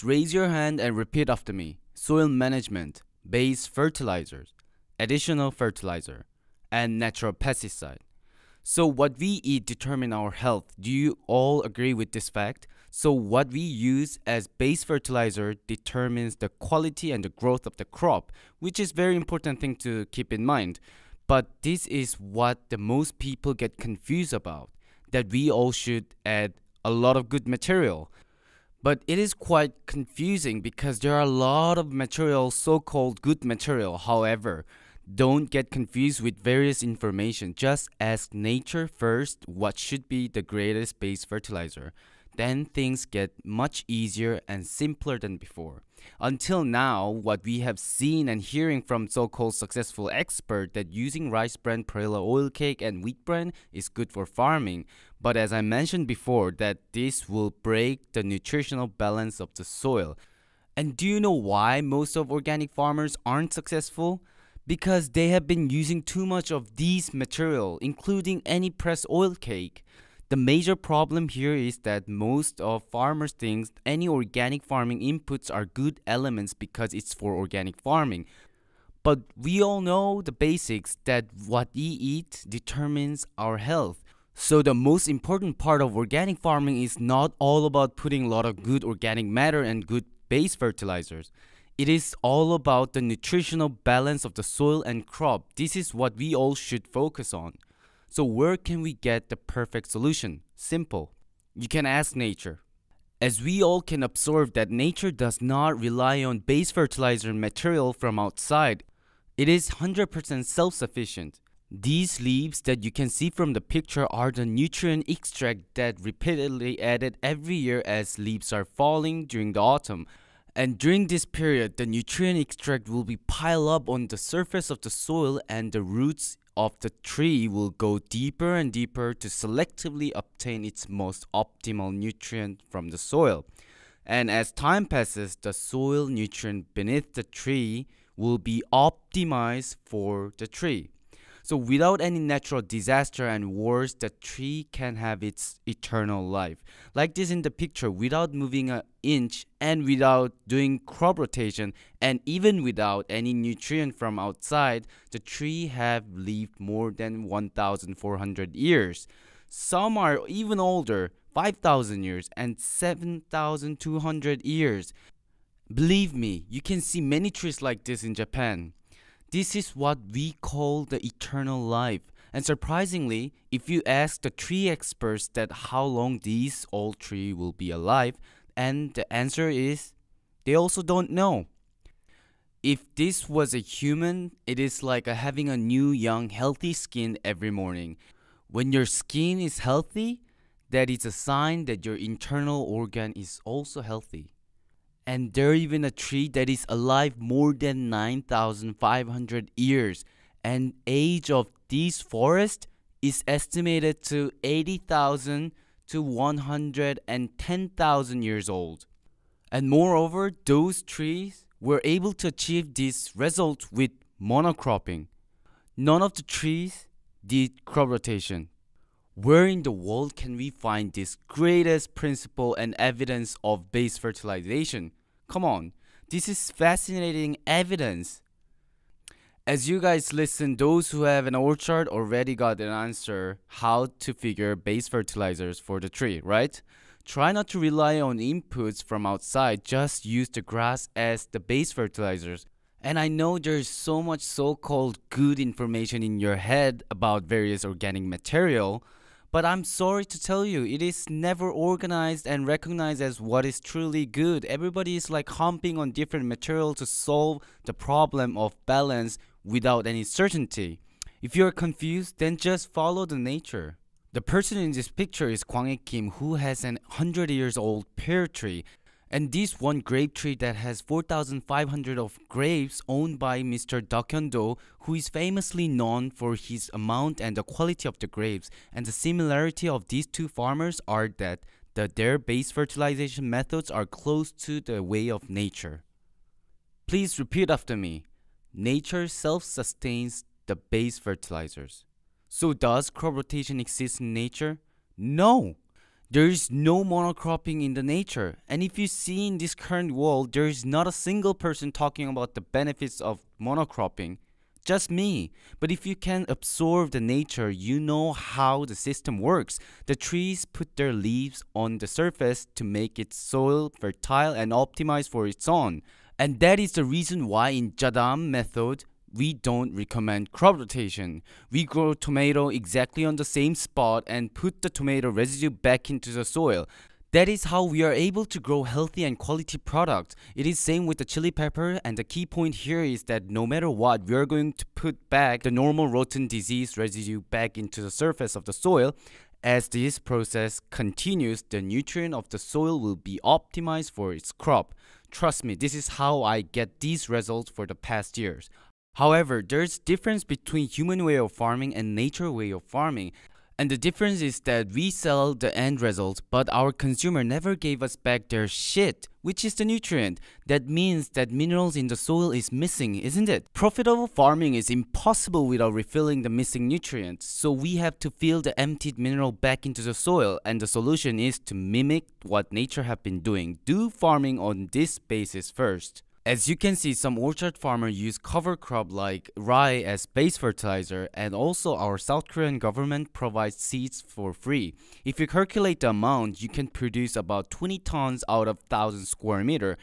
Please raise your hand and repeat after me. Soil management, base fertilizers, additional fertilizer, and natural pesticide. So what we eat determine our health. Do you all agree with this fact? So what we use as base fertilizer determines the quality and the growth of the crop, which is very important thing to keep in mind. But this is what the most people get confused about, that we all should add a lot of good material. But it is quite confusing because there are a lot of material, so called good material. However, don't get confused with various information. Just ask nature first what should be the greatest base fertilizer then things get much easier and simpler than before. Until now, what we have seen and hearing from so-called successful expert that using rice bran, perilla oil cake and wheat bran is good for farming, but as I mentioned before that this will break the nutritional balance of the soil. And do you know why most of organic farmers aren't successful? Because they have been using too much of these material, including any pressed oil cake. The major problem here is that most of farmers think any organic farming inputs are good elements because it's for organic farming. But we all know the basics that what we eat determines our health. So the most important part of organic farming is not all about putting a lot of good organic matter and good base fertilizers. It is all about the nutritional balance of the soil and crop. This is what we all should focus on. So where can we get the perfect solution? Simple. You can ask nature. As we all can observe that nature does not rely on base fertilizer material from outside. It is 100% self-sufficient. These leaves that you can see from the picture are the nutrient extract that repeatedly added every year as leaves are falling during the autumn. And during this period, the nutrient extract will be piled up on the surface of the soil and the roots of the tree will go deeper and deeper to selectively obtain its most optimal nutrient from the soil. And as time passes, the soil nutrient beneath the tree will be optimized for the tree. So without any natural disaster and wars, the tree can have its eternal life. Like this in the picture, without moving an inch and without doing crop rotation and even without any nutrient from outside, the tree have lived more than 1,400 years. Some are even older, 5,000 years and 7,200 years. Believe me, you can see many trees like this in Japan. This is what we call the eternal life. And surprisingly, if you ask the three experts that how long these old three will be alive, and the answer is they also don't know. If this was a human, it is like having a new young healthy skin every morning. When your skin is healthy, that is a sign that your internal organ is also healthy and there even a tree that is alive more than 9,500 years, and age of these forest is estimated to 80,000 to 110,000 years old. And moreover, those trees were able to achieve this result with monocropping. None of the trees did crop rotation. Where in the world can we find this greatest principle and evidence of base fertilization? Come on, this is fascinating evidence. As you guys listen, those who have an orchard already got an answer how to figure base fertilizers for the tree, right? Try not to rely on inputs from outside, just use the grass as the base fertilizers. And I know there's so much so called good information in your head about various organic material, but I'm sorry to tell you, it is never organized and recognized as what is truly good. Everybody is like humping on different material to solve the problem of balance without any certainty. If you're confused, then just follow the nature. The person in this picture is Kwang Hee Kim, who has an 100 years old pear tree. And this one grape tree that has 4,500 of grapes owned by Mr. Do, who is famously known for his amount and the quality of the grapes. And the similarity of these two farmers are that the, their base fertilization methods are close to the way of nature. Please repeat after me. Nature self-sustains the base fertilizers. So does crop rotation exist in nature? No! There is no monocropping in the nature. And if you see in this current world, there is not a single person talking about the benefits of monocropping. Just me. But if you can absorb the nature, you know how the system works. The trees put their leaves on the surface to make its soil fertile and optimize for its own. And that is the reason why in Jadam method, we don't recommend crop rotation. We grow tomato exactly on the same spot and put the tomato residue back into the soil. That is how we are able to grow healthy and quality products. It is same with the chili pepper and the key point here is that no matter what, we are going to put back the normal rotten disease residue back into the surface of the soil. As this process continues, the nutrient of the soil will be optimized for its crop. Trust me, this is how I get these results for the past years. However, there's difference between human way of farming and nature way of farming. And the difference is that we sell the end result, but our consumer never gave us back their shit, which is the nutrient. That means that minerals in the soil is missing, isn't it? Profitable farming is impossible without refilling the missing nutrients, so we have to fill the emptied mineral back into the soil, and the solution is to mimic what nature have been doing. Do farming on this basis first. As you can see, some orchard farmers use cover crop like rye as base fertilizer and also our South Korean government provides seeds for free. If you calculate the amount, you can produce about 20 tons out of 1000 square meter.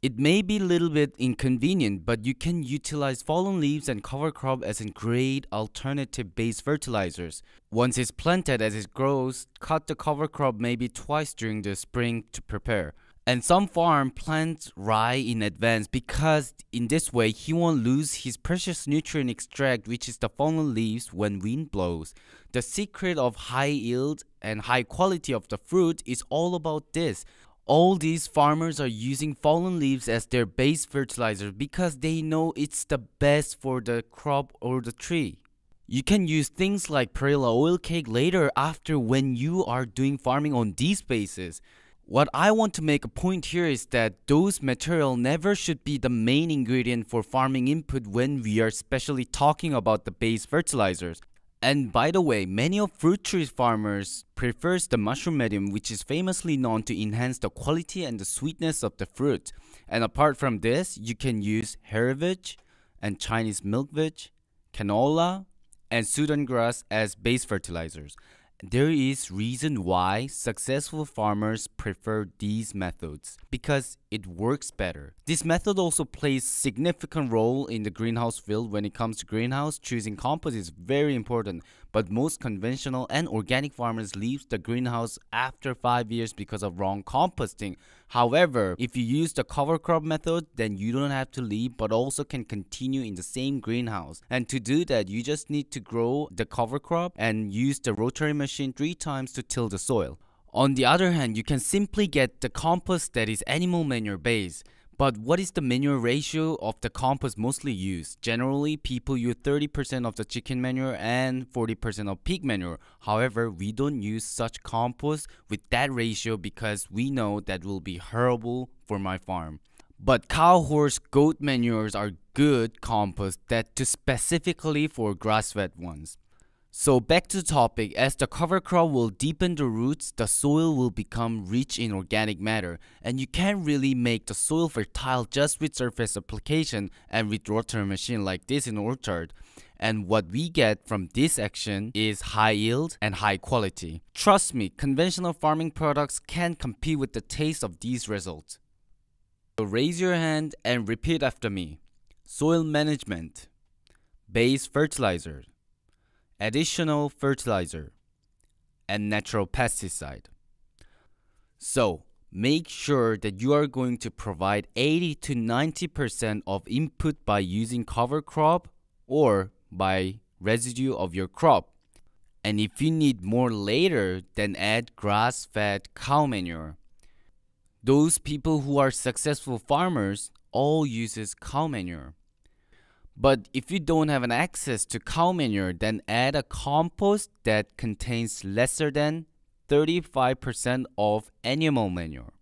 It may be a little bit inconvenient, but you can utilize fallen leaves and cover crop as a great alternative base fertilizers. Once it's planted as it grows, cut the cover crop maybe twice during the spring to prepare. And some farm plants rye in advance because in this way he won't lose his precious nutrient extract which is the fallen leaves when wind blows. The secret of high yield and high quality of the fruit is all about this. All these farmers are using fallen leaves as their base fertilizer because they know it's the best for the crop or the tree. You can use things like perilla oil cake later after when you are doing farming on these bases. What I want to make a point here is that those material never should be the main ingredient for farming input when we are especially talking about the base fertilizers. And by the way, many of fruit tree farmers prefers the mushroom medium which is famously known to enhance the quality and the sweetness of the fruit. And apart from this, you can use herbage and Chinese milkweed, canola, and Sudan grass as base fertilizers. There is reason why successful farmers prefer these methods because it works better. This method also plays significant role in the greenhouse field when it comes to greenhouse. Choosing compost is very important, but most conventional and organic farmers leave the greenhouse after 5 years because of wrong composting. However, if you use the cover crop method, then you don't have to leave but also can continue in the same greenhouse. And to do that, you just need to grow the cover crop and use the rotary machine 3 times to till the soil. On the other hand, you can simply get the compost that is animal manure based. But what is the manure ratio of the compost mostly used? Generally, people use 30% of the chicken manure and 40% of pig manure. However, we don't use such compost with that ratio because we know that will be horrible for my farm. But cow, horse, goat manures are good compost that to specifically for grass-fed ones. So back to the topic, as the cover crop will deepen the roots, the soil will become rich in organic matter, and you can't really make the soil fertile just with surface application and with rotary machine like this in orchard. And what we get from this action is high yield and high quality. Trust me, conventional farming products can't compete with the taste of these results. So raise your hand and repeat after me. Soil management, base fertilizer, additional fertilizer, and natural pesticide. So, make sure that you are going to provide 80 to 90% of input by using cover crop or by residue of your crop. And if you need more later, then add grass fed cow manure. Those people who are successful farmers all uses cow manure. But if you don't have an access to cow manure, then add a compost that contains lesser than 35% of animal manure,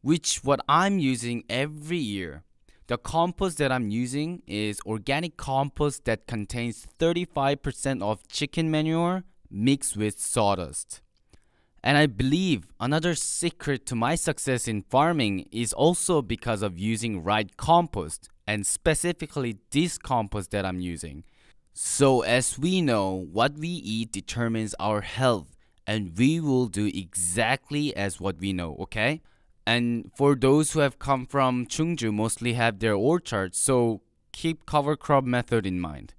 which what I'm using every year. The compost that I'm using is organic compost that contains 35% of chicken manure mixed with sawdust. And I believe another secret to my success in farming is also because of using right compost and specifically this compost that I'm using. So, as we know, what we eat determines our health, and we will do exactly as what we know, okay? And for those who have come from Chungju, mostly have their orchards, so keep cover crop method in mind.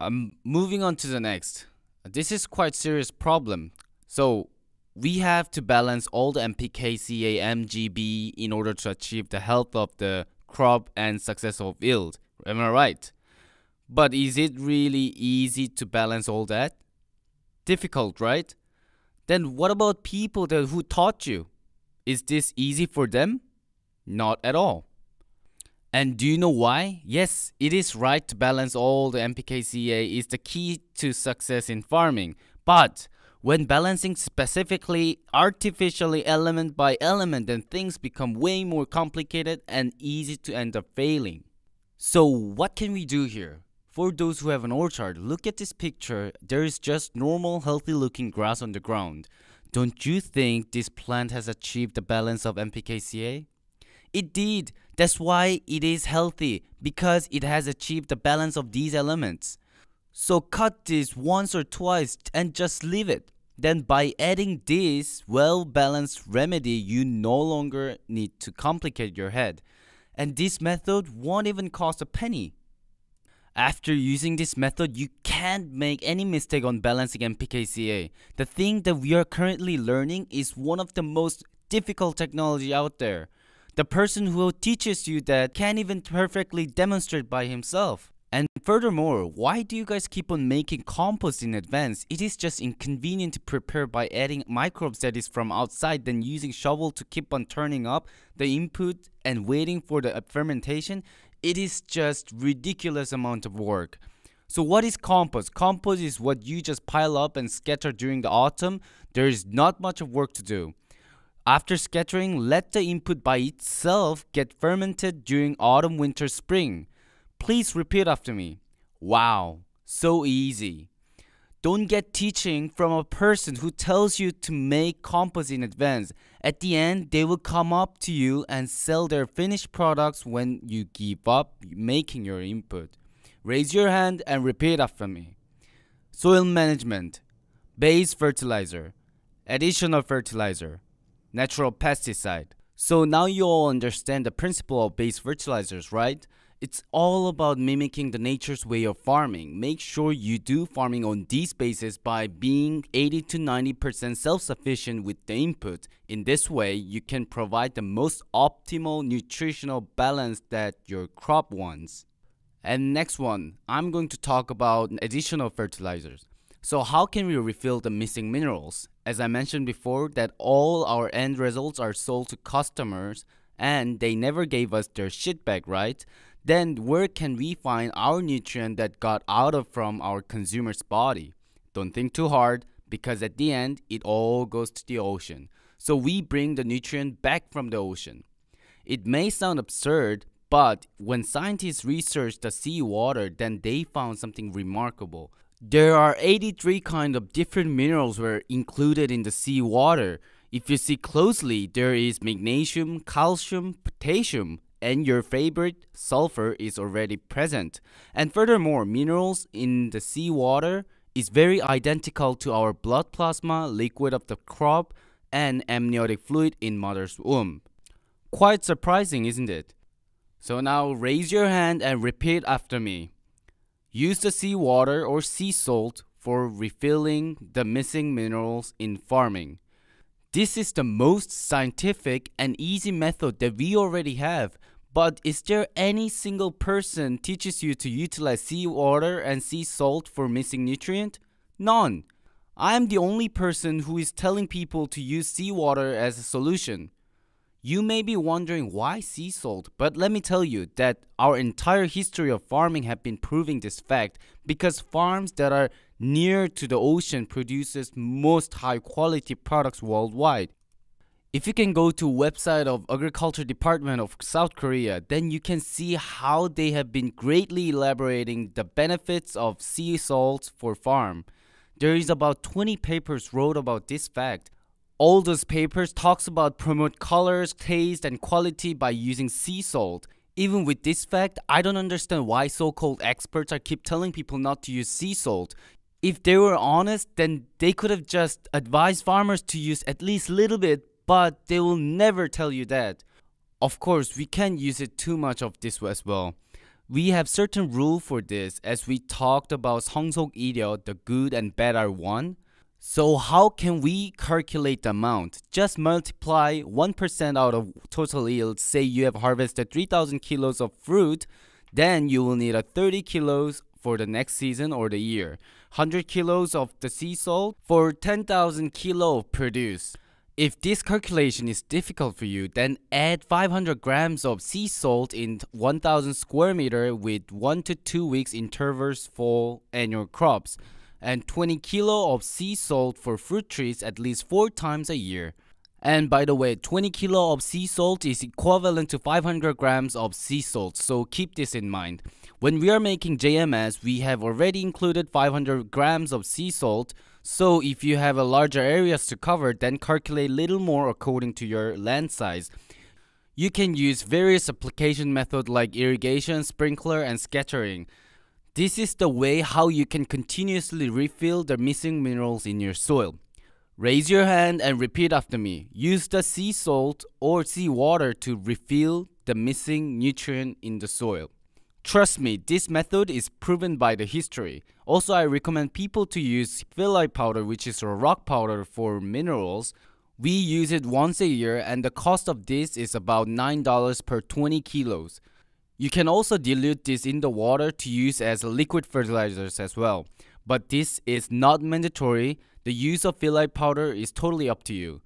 I'm um, moving on to the next. This is quite serious problem. So we have to balance all the MPK, CA, MGB in order to achieve the health of the crop and successful yield. Am I right? But is it really easy to balance all that? Difficult, right? Then what about people that, who taught you? Is this easy for them? Not at all. And do you know why? Yes, it is right to balance all the MPKCA is the key to success in farming. But when balancing specifically artificially element by element, then things become way more complicated and easy to end up failing. So what can we do here? For those who have an orchard, look at this picture. There is just normal healthy looking grass on the ground. Don't you think this plant has achieved the balance of NPKCA? It did. That's why it is healthy, because it has achieved the balance of these elements. So cut this once or twice and just leave it. Then by adding this well-balanced remedy, you no longer need to complicate your head. And this method won't even cost a penny. After using this method, you can't make any mistake on balancing MPKCA. The thing that we are currently learning is one of the most difficult technology out there. The person who teaches you that can't even perfectly demonstrate by himself furthermore, why do you guys keep on making compost in advance? It is just inconvenient to prepare by adding microbes that is from outside then using shovel to keep on turning up the input and waiting for the fermentation. It is just ridiculous amount of work. So what is compost? Compost is what you just pile up and scatter during the autumn. There is not much of work to do. After scattering, let the input by itself get fermented during autumn, winter, spring. Please repeat after me. Wow, so easy. Don't get teaching from a person who tells you to make compost in advance. At the end, they will come up to you and sell their finished products when you give up making your input. Raise your hand and repeat after me. Soil management, base fertilizer, additional fertilizer, natural pesticide. So now you all understand the principle of base fertilizers, right? It's all about mimicking the nature's way of farming. Make sure you do farming on these bases by being 80 to 90% self-sufficient with the input. In this way, you can provide the most optimal nutritional balance that your crop wants. And next one, I'm going to talk about additional fertilizers. So how can we refill the missing minerals? As I mentioned before that all our end results are sold to customers and they never gave us their shit back, right? then where can we find our nutrient that got out of from our consumer's body? Don't think too hard because at the end it all goes to the ocean. So we bring the nutrient back from the ocean. It may sound absurd, but when scientists researched the seawater, then they found something remarkable. There are 83 kind of different minerals were included in the seawater. If you see closely, there is magnesium, calcium, potassium, and your favorite sulfur is already present. And furthermore, minerals in the seawater is very identical to our blood plasma, liquid of the crop, and amniotic fluid in mother's womb. Quite surprising, isn't it? So now raise your hand and repeat after me. Use the seawater or sea salt for refilling the missing minerals in farming. This is the most scientific and easy method that we already have but is there any single person teaches you to utilize seawater and sea salt for missing nutrient? None. I am the only person who is telling people to use seawater as a solution. You may be wondering why sea salt, but let me tell you that our entire history of farming have been proving this fact because farms that are near to the ocean produces most high quality products worldwide. If you can go to website of Agriculture Department of South Korea, then you can see how they have been greatly elaborating the benefits of sea salt for farm. There is about 20 papers wrote about this fact. All those papers talks about promote colors, taste and quality by using sea salt. Even with this fact, I don't understand why so-called experts are keep telling people not to use sea salt if they were honest, then they could have just advised farmers to use at least little bit, but they will never tell you that. Of course, we can't use it too much of this as well. We have certain rule for this as we talked about Seongsok Iryo, the good and bad are one. So how can we calculate the amount? Just multiply 1% out of total yield. Say you have harvested 3000 kilos of fruit, then you will need a 30 kilos for the next season or the year. 100 kilos of the sea salt for 10,000 kilo of produce. If this calculation is difficult for you, then add 500 grams of sea salt in 1000 square meter with 1 to 2 weeks intervals for annual crops and 20 kilo of sea salt for fruit trees at least 4 times a year. And by the way, 20 kilo of sea salt is equivalent to 500 grams of sea salt, so keep this in mind. When we are making JMS, we have already included 500 grams of sea salt, so if you have a larger areas to cover, then calculate little more according to your land size. You can use various application method like irrigation, sprinkler, and scattering. This is the way how you can continuously refill the missing minerals in your soil. Raise your hand and repeat after me. Use the sea salt or sea water to refill the missing nutrient in the soil. Trust me, this method is proven by the history. Also, I recommend people to use phyllite powder, which is a rock powder for minerals. We use it once a year, and the cost of this is about $9 per 20 kilos. You can also dilute this in the water to use as liquid fertilizers as well. But this is not mandatory the use of phyllite powder is totally up to you.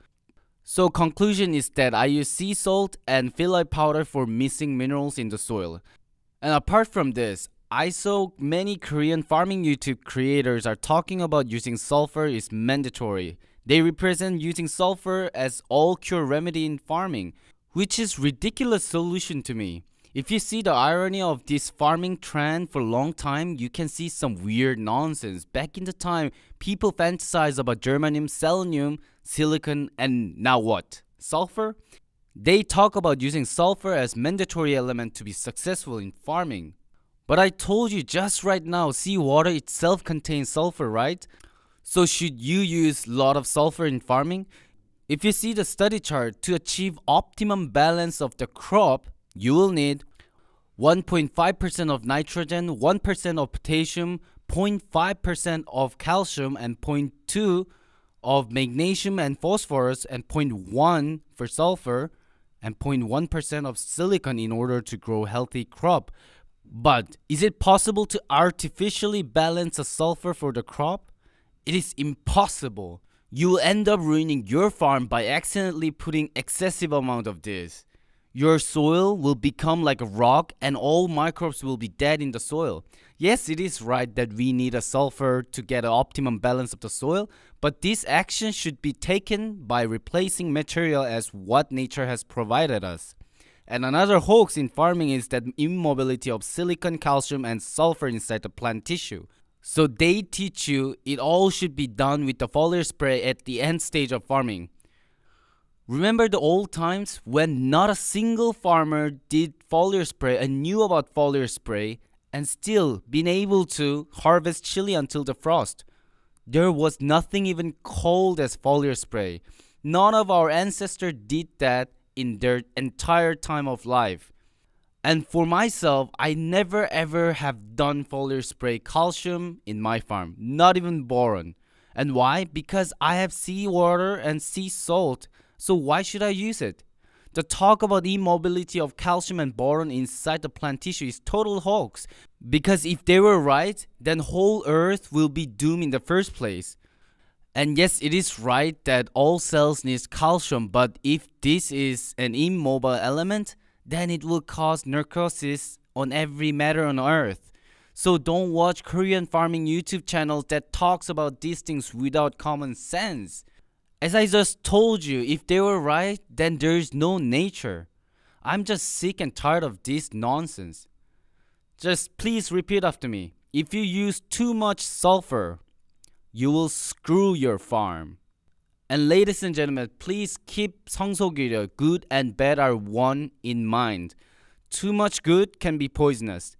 So conclusion is that I use sea salt and phyllite powder for missing minerals in the soil. And apart from this, I saw many Korean farming YouTube creators are talking about using sulfur is mandatory. They represent using sulfur as all cure remedy in farming, which is ridiculous solution to me. If you see the irony of this farming trend for a long time, you can see some weird nonsense. Back in the time, people fantasize about germanium, selenium, silicon, and now what? Sulfur? They talk about using sulfur as mandatory element to be successful in farming. But I told you just right now, seawater itself contains sulfur, right? So should you use a lot of sulfur in farming? If you see the study chart, to achieve optimum balance of the crop, you will need 1.5% of nitrogen, 1% of potassium, 0.5% of calcium, and 0.2 of magnesium and phosphorus, and 0.1 for sulfur, and 0.1% of silicon in order to grow healthy crop. But is it possible to artificially balance a sulfur for the crop? It is impossible. You will end up ruining your farm by accidentally putting excessive amount of this. Your soil will become like a rock and all microbes will be dead in the soil. Yes, it is right that we need a sulfur to get an optimum balance of the soil, but this action should be taken by replacing material as what nature has provided us. And another hoax in farming is that immobility of silicon, calcium, and sulfur inside the plant tissue. So they teach you it all should be done with the foliar spray at the end stage of farming. Remember the old times when not a single farmer did foliar spray and knew about foliar spray and still been able to harvest chili until the frost? There was nothing even cold as foliar spray. None of our ancestors did that in their entire time of life. And for myself, I never ever have done foliar spray calcium in my farm, not even boron. And why? Because I have sea water and sea salt so why should I use it? The talk about immobility of calcium and boron inside the plant tissue is total hoax. Because if they were right, then whole earth will be doomed in the first place. And yes, it is right that all cells need calcium, but if this is an immobile element, then it will cause necrosis on every matter on earth. So don't watch Korean farming YouTube channels that talks about these things without common sense. As I just told you, if they were right, then there's no nature. I'm just sick and tired of this nonsense. Just please repeat after me. If you use too much sulfur, you will screw your farm. And ladies and gentlemen, please keep 성소기려, good and bad are one in mind. Too much good can be poisonous.